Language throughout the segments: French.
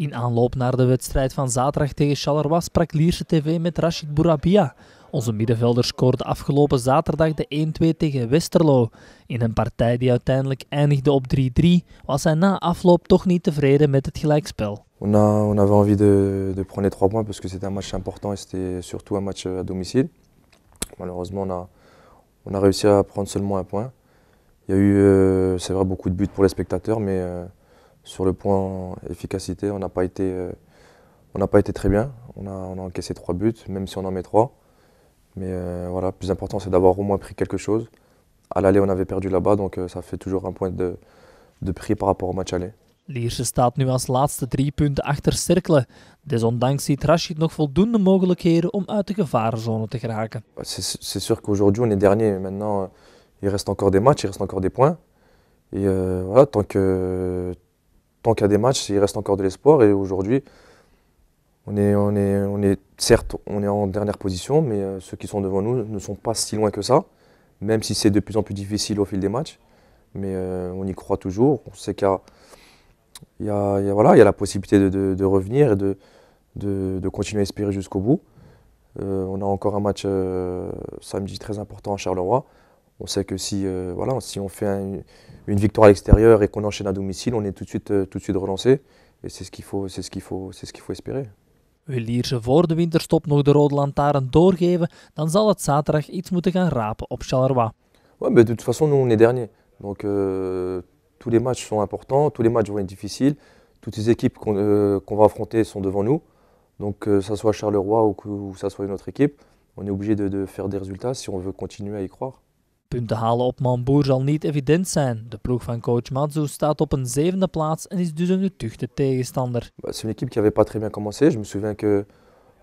In aanloop naar de wedstrijd van zaterdag tegen Charleroi sprak Lierse TV met Rashid Bourabia. Onze middenvelder scoorde afgelopen zaterdag de 1-2 tegen Westerlo. In een partij die uiteindelijk eindigde op 3-3 was hij na afloop toch niet tevreden met het gelijkspel. On, a, on avait envie de, de prendre les 3 points parce que c'était un match important et c'était surtout un match à domicile. Malheureusement, on a, on a réussi à prendre seulement un point. Il y a eu, euh, c'est vrai, beaucoup de buts pour les spectateurs, mais euh, Sur le point efficacité, on n'a pas, été, euh, pas été très bien. On a, encaissé trois buts, même si on en met trois. Mais euh, voilà, le plus important, c'est d'avoir au moins pris quelque chose. À l'aller, on avait perdu là-bas, donc euh, ça fait toujours un point de, prix par rapport au match aller. Lierse staat nu als laatste drie punten achter cirkelen. Desondanks ziet Rashid nog voldoende mogelijkheden om uit de gevarenzone te geraken. Bah, c'est sûr qu'aujourd'hui on est dernier. Maintenant, il reste encore des matchs, il reste encore des points. Et voilà, tant que tant qu'il y a des matchs, il reste encore de l'espoir. Et aujourd'hui, on est, certes, on est en dernière position, mais euh, ceux qui sont devant nous ne sont pas si loin que ça, même si c'est de plus en plus difficile au fil des matchs. Mais euh, on y croit toujours. On sait qu'il y, a, y la possibilité de, revenir et de, continuer à espérer jusqu'au bout. Euh, on a encore un match samedi très important à Charleroi. On sait que si, euh, voilà, si on fait une victoire à l'extérieur et qu'on enchaîne à domicile, on est tout de suite, euh, tout de suite relancé. Et c'est ce qu'il faut, c'est ce qu'il faut, c'est ce qu'il faut espérer. de winterstop nog de rode doorgeven, dan zal het zaterdag iets moeten gaan rapen op Charleroi. Ouais, mais de toute façon, nous on est dernier. Donc euh, tous les matchs sont importants, tous les matchs vont être difficiles. Toutes les équipes qu'on va affronter sont devant nous. Donc que ce soit Charleroi ou que ça soit une autre équipe, on est obligé de faire des résultats si on veut continuer à y croire. Punten halen op Mamboer zal niet evident zijn. De ploeg van coach Matsu staat op een zevende plaats en is dus een getuchte tegenstander. Bah, c'est une équipe qui n'avait pas très bien commencé. Je me souviens que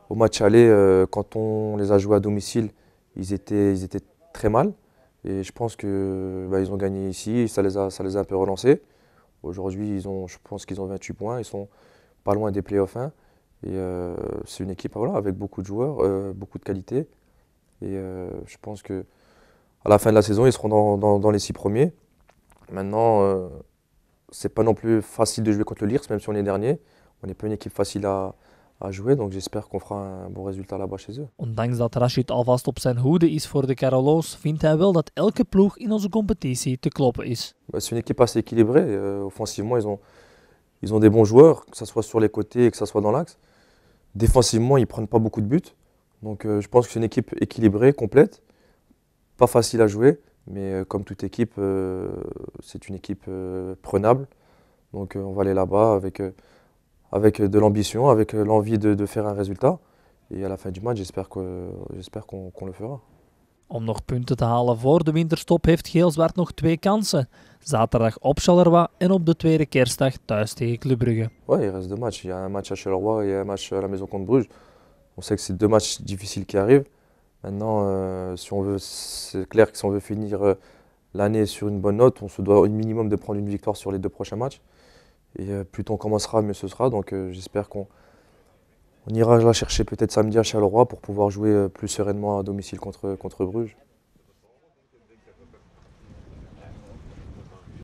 au match aller, euh, quand on les a joués à domicile, ils étaient, ils étaient très mal. Et je pense que bah, ils ont gagné ici, ça les a, ça les a un peu relancés. Aujourd'hui, ils ont, je pense qu'ils ont 28 points. Ils sont pas loin des playoffs 1. Et euh, c'est une équipe voilà, avec beaucoup de joueurs, euh, beaucoup de qualité. Et je pense que à la fin de la saison, ils seront dans, les six premiers. Maintenant, ce euh, c'est pas non plus facile de jouer contre le Lyrs, même si on est dernier. On n'est pas une équipe facile à, jouer, donc j'espère qu'on fera un bon résultat là-bas chez eux. Ondanks dat Rashid alvast zijn hoede is voor de Carolo's, vindt hij wel dat elke ploeg in onze competitie te kloppen is. Bah, c'est une équipe assez équilibrée. Euh, offensivement, ils ont, ils ont des bons joueurs, que ce soit sur les côtés et que ce soit dans l'axe. Défensivement, ils prennent pas beaucoup de buts. Donc euh, je pense que c'est une équipe équilibrée, complète. Pas facile à jouer, mais euh, comme toute équipe, euh, c'est une équipe euh, prenable. Donc on va aller là-bas avec, avec de l'ambition, avec l'envie de, de, faire un résultat. Et à la fin du match, j'espère qu'on qu le fera. Om nog punten te halen voor de winterstop heeft Geel-Zwart nog twee kansen. Zaterdag op Charleroi et op de tweede kerstdag thuis tegen Club Brugge. Oui, il reste deux matchs. Il y a un match à Charleroi et un match à la maison contre Bruges. On sait que c'est deux matchs difficiles qui arrivent. Maintenant, euh, si on veut, c'est clair que si on veut finir euh, l'année sur une bonne note, on se doit au minimum de prendre une victoire sur les deux prochains matchs. Et euh, plus on commencera, mieux ce sera. Donc j'espère qu'on ira la chercher peut-être samedi à Charleroi pour pouvoir jouer plus sereinement à domicile contre, contre Bruges.